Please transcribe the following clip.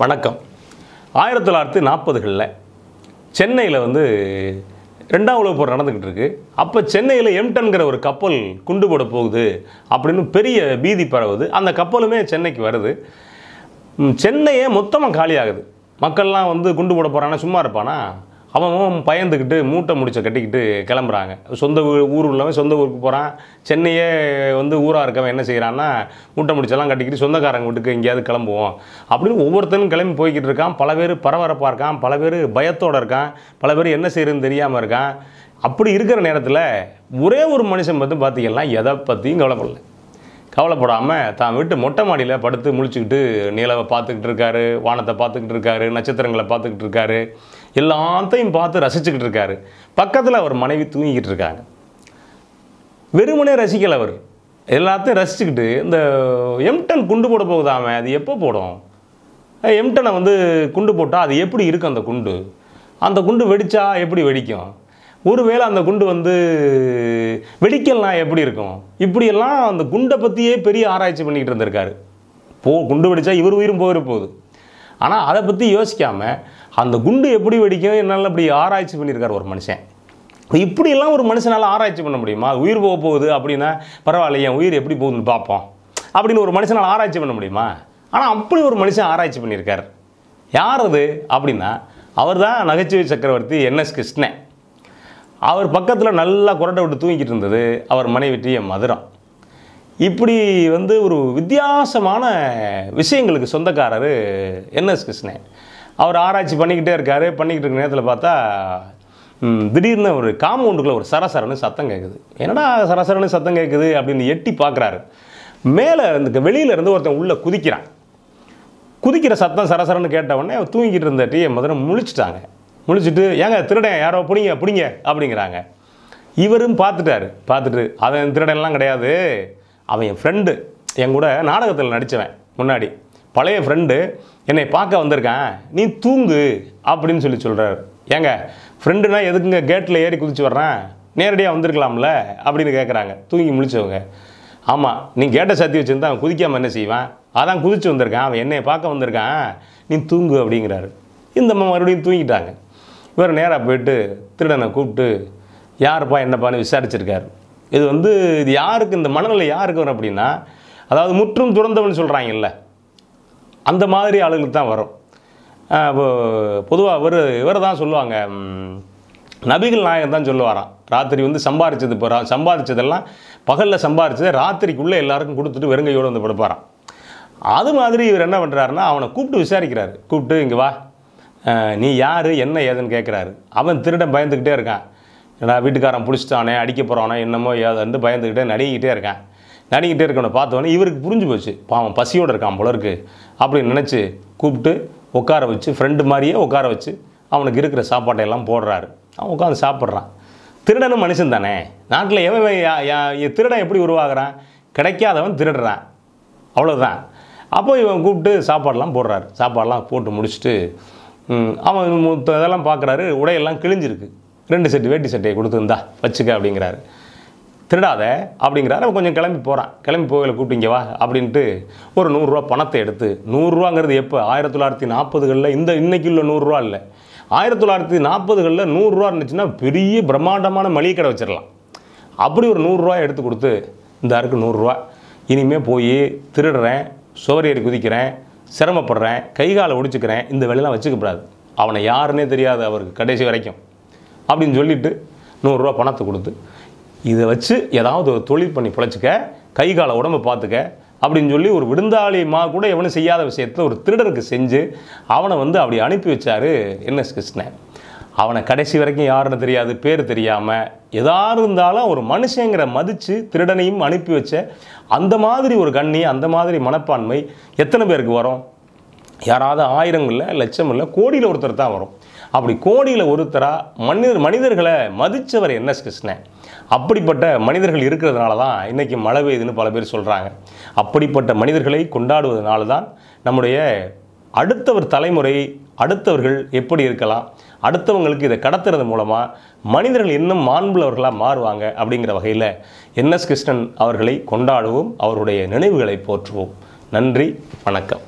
வணக்கம் ஆயிரத்தி தொள்ளாயிரத்தி நாற்பதுகளில் சென்னையில் வந்து ரெண்டாம் உலக போர் நடந்துக்கிட்டு இருக்கு அப்போ சென்னையில் எம்டன்கிற ஒரு கப்பல் குண்டு போட போகுது அப்படின்னு பெரிய பீதி பரவுது அந்த கப்பலுமே சென்னைக்கு வருது சென்னையே மொத்தமாக காலியாகுது மக்கள்லாம் வந்து குண்டு போட போகிறாங்கன்னா சும்மா இருப்பானா அவன் பயந்துக்கிட்டு மூட்டை முடிச்ச கட்டிக்கிட்டு கிளம்புறாங்க சொந்த ஊர் உள்ளவன் சொந்த ஊருக்கு போகிறான் சென்னையே வந்து ஊராக இருக்கவன் என்ன செய்கிறான்னா மூட்டை முடிச்செல்லாம் கட்டிக்கிட்டு சொந்தக்காரங்க வீட்டுக்கு எங்கேயாவது கிளம்புவோம் அப்படின்னு ஒவ்வொருத்தனும் கிளம்பி போய்கிட்டு இருக்கான் பல பேர் பரபரப்பாக இருக்கான் பல பேர் பயத்தோடு இருக்கான் பல பேர் என்ன செய்கிறதுன்னு தெரியாமல் இருக்கான் அப்படி இருக்கிற நேரத்தில் ஒரே ஒரு மனுஷன் பார்த்து பார்த்தீங்கன்னா எதை பற்றியும் கவலைப்படலை கவலைப்படாமல் தான் வீட்டு மொட்டை மாடியில் படுத்து முழிச்சுக்கிட்டு நிலவை பார்த்துக்கிட்டு இருக்காரு வானத்தை பார்த்துக்கிட்டு இருக்காரு நட்சத்திரங்களை பார்த்துக்கிட்டு இருக்காரு எல்லாத்தையும் பார்த்து ரசிச்சுக்கிட்டு இருக்காரு பக்கத்தில் அவர் மனைவி தூங்கிக்கிட்டு இருக்காங்க வெறுமனே ரசிக்கலை அவர் எல்லாத்தையும் ரசிச்சுக்கிட்டு இந்த எம்டன் குண்டு போட போகுதாமே அது எப்போ போடும் எம்டனை வந்து குண்டு போட்டால் அது எப்படி இருக்கும் அந்த குண்டு அந்த குண்டு வெடித்தா எப்படி வெடிக்கும் ஒருவேளை அந்த குண்டு வந்து வெடிக்கலாம் எப்படி இருக்கும் இப்படியெல்லாம் அந்த குண்டை பற்றியே பெரிய ஆராய்ச்சி பண்ணிக்கிட்டு இருந்திருக்காரு போ குண்டு வெடித்தா இவர் உயிரும் போயிட போகுது ஆனால் அதை பற்றி யோசிக்காமல் அந்த குண்டு எப்படி வெடிக்கும் என்னால் அப்படி ஆராய்ச்சி பண்ணியிருக்கார் ஒரு மனுஷன் இப்படியெல்லாம் ஒரு மனுஷனால் ஆராய்ச்சி பண்ண முடியுமா உயிர் போக போகுது அப்படின்னா பரவாயில்ல என் உயிர் எப்படி போகுதுன்னு பார்ப்போம் அப்படின்னு ஒரு மனுஷனால் ஆராய்ச்சி பண்ண முடியுமா ஆனால் அப்படி ஒரு மனுஷன் ஆராய்ச்சி பண்ணியிருக்கார் யார் அது அப்படின்னா அவர் தான் நகைச்சுவை சக்கரவர்த்தி என்எஸ் கிருஷ்ணன் அவர் பக்கத்தில் நல்லா குரட்டை விட்டு தூங்கிக்கிட்டு இருந்தது அவர் மனைவி மதுரம் இப்படி வந்து ஒரு வித்தியாசமான விஷயங்களுக்கு சொந்தக்காரர் என்எஸ் கிருஷ்ணன் அவர் ஆராய்ச்சி பண்ணிக்கிட்டே இருக்கார் பண்ணிக்கிட்டு இருக்க நேரத்தில் பார்த்தா திடீர்னு ஒரு காம்பவுண்டுக்குள்ளே ஒரு சரசரனு சத்தம் கேட்குது என்னடா சரசரனு சத்தம் கேட்குது அப்படின்னு எட்டி பார்க்குறாரு மேலே இருந்து வெளியிலேருந்து ஒருத்தன் உள்ளே குதிக்கிறான் குதிக்கிற சத்தம் சரசரன்னு கேட்டவுடனே தூங்கிட்டு இருந்த டீ மதுரை முழிச்சிட்டாங்க முடிச்சுட்டு ஏங்க திருடன் யாரோ பிடிங்க பிடிங்க அப்படிங்கிறாங்க இவரும் பார்த்துட்டாரு பார்த்துட்டு அவன் திருடன்லாம் கிடையாது அவன் என் ஃப்ரெண்டு என் கூட நாடகத்தில் நடித்தவன் முன்னாடி பழைய ஃப்ரெண்டு என்னை பார்க்க வந்திருக்கான் நீ தூங்கு அப்படின்னு சொல்லி சொல்கிறாரு ஏங்க ஃப்ரெண்டுனா எதுக்குங்க கேட்டில் ஏறி குதிச்சு வர்றேன் நேரடியாக வந்திருக்கலாம்ல அப்படின்னு கேட்குறாங்க தூங்கி முழிச்சவங்க ஆமாம் நீ கேட்டை சாத்தி வச்சுருந்தா அவன் குதிக்காமல் என்ன செய்வான் அதான் குதிச்சு வந்திருக்கான் அவன் என்னை பார்க்க வந்திருக்கான் நீ தூங்கு அப்படிங்கிறாரு இந்த மறுபடியும் தூங்கிட்டாங்க இவர் நேராக போயிட்டு திருடனை கூப்பிட்டு யாருப்பா என்னப்பான்னு விசாரிச்சிருக்கார் இது வந்து இது யாருக்கு இந்த மனநிலை யாருக்கு வரும் அப்படின்னா அதாவது முற்றும் துறந்தவன் சொல்கிறாங்கல்ல அந்த மாதிரி ஆளுங்களுக்கு தான் வரும் பொதுவாக இவர் இவரை தான் சொல்லுவாங்க நபிகள் நாயகர் தான் சொல்லுவாராம் ராத்திரி வந்து சம்பாரிச்சது இப்போ சம்பாதிச்சதெல்லாம் பகலில் சம்பாரிச்சதை ராத்திரிக்குள்ளே எல்லாருக்கும் கொடுத்துட்டு வெறுங்கையோடு வந்து படுப்பாராம் அது மாதிரி இவர் என்ன பண்ணுறாருன்னா அவனை கூப்பிட்டு விசாரிக்கிறாரு கூப்பிட்டு இங்கே வா நீ யார் என்ன ஏதுன்னு கேட்குறாரு அவன் திருடன் பயந்துக்கிட்டே இருக்கான் ஏன்னா வீட்டுக்காரன் பிடிச்சிட்டானே அடிக்க போகிறானே என்னமோ ஏதுன்னு பயந்துக்கிட்டே நடிகிட்டே இருக்கான் நடிக்கிட்டே இருக்கணும்னு பார்த்தோன்னே இவருக்கு புரிஞ்சு போச்சு பாவம் பசியோடு இருக்கான் போல இருக்கு அப்படின்னு நினச்சி கூப்பிட்டு உட்கார வச்சு ஃப்ரெண்டு மாதிரியே உட்கார வச்சு அவனுக்கு இருக்கிற சாப்பாட்டையெல்லாம் போடுறாரு அவன் உட்காந்து சாப்பிட்றான் திருடனும் மனுஷன் தானே நாட்டில் எவன் திருடன் எப்படி உருவாகிறான் கிடைக்காதவன் திருடுறான் அவ்வளோதான் அப்போ இவன் கூப்பிட்டு சாப்பாடெலாம் போடுறாரு சாப்பாடெலாம் போட்டு முடிச்சுட்டு அவன் இதெல்லாம் பார்க்குறாரு உடையெல்லாம் கிழிஞ்சிருக்கு ரெண்டு செட்டு வேட்டி சட்டையை கொடுத்துருந்தா வச்சுக்க அப்படிங்கிறாரு திருடாத அப்படிங்கிறாரு அவன் கொஞ்சம் கிளம்பி போகிறான் கிளம்பி போகல கூப்பிட்டீங்க வா அப்படின்ட்டு ஒரு நூறுரூவா பணத்தை எடுத்து நூறுரூவாங்கிறது எப்போ ஆயிரத்தி தொள்ளாயிரத்தி நாற்பதுகளில் இந்த இன்றைக்கி உள்ள நூறுரூவா இல்லை ஆயிரத்தி தொள்ளாயிரத்தி நாற்பதுகளில் நூறுரூவா இருந்துச்சுன்னா பெரிய பிரம்மாண்டமான மளிகை கடை வச்சிடலாம் அப்படி ஒரு நூறுரூவா எடுத்து கொடுத்து இந்த அருக்கு நூறுரூவா இனிமேல் போய் திருடுறேன் சோரியர் குதிக்கிறேன் சிரமப்படுறேன் கை காலை ஒடிச்சுக்கிறேன் இந்த வேலையெல்லாம் வச்சுக்கப்படாது அவனை யாருன்னே தெரியாது அவருக்கு கடைசி வரைக்கும் அப்படின்னு சொல்லிவிட்டு நூறுரூவா பணத்தை கொடுத்து இதை வச்சு ஏதாவது ஒரு தொழில் பண்ணி பிழைச்சிக்க கை காலை உடம்பை பார்த்துக்க அப்படின்னு சொல்லி ஒரு விருந்தாளி கூட எவனும் செய்யாத விஷயத்தில் ஒரு திருடருக்கு செஞ்சு அவனை வந்து அப்படி அனுப்பி வச்சார் என்எஸ் கிருஷ்ணன் அவனை கடைசி வரைக்கும் யாருன்னு தெரியாது பேர் தெரியாமல் எதா இருந்தாலும் ஒரு மனுஷங்கிற மதித்து திருடனையும் அனுப்பி வச்ச அந்த மாதிரி ஒரு கண்ணி அந்த மாதிரி மனப்பான்மை எத்தனை பேருக்கு வரும் யாராவது ஆயிரம் இல்லை லட்சம் இல்லை கோடியில் ஒருத்தர் தான் வரும் அப்படி கோடியில் ஒருத்தராக மனிதர் மனிதர்களை மதித்தவர் என்ன கிருஷ்ணன் அப்படிப்பட்ட மனிதர்கள் இருக்கிறதுனால தான் இன்றைக்கி மழை பெய்யுதுன்னு பல பேர் சொல்கிறாங்க அப்படிப்பட்ட மனிதர்களை கொண்டாடுவதனால தான் நம்முடைய அடுத்தவர் தலைமுறை அடுத்தவர்கள் எப்படி இருக்கலாம் அடுத்தவங்களுக்கு இதை கடத்துறது மூலமாக மனிதர்கள் இன்னும் மாண்புள்ளவர்களாக மாறுவாங்க அப்படிங்கிற வகையில் என் எஸ் கிருஷ்ணன் அவர்களை கொண்டாடுவோம் அவருடைய நினைவுகளை போற்றுவோம் நன்றி வணக்கம்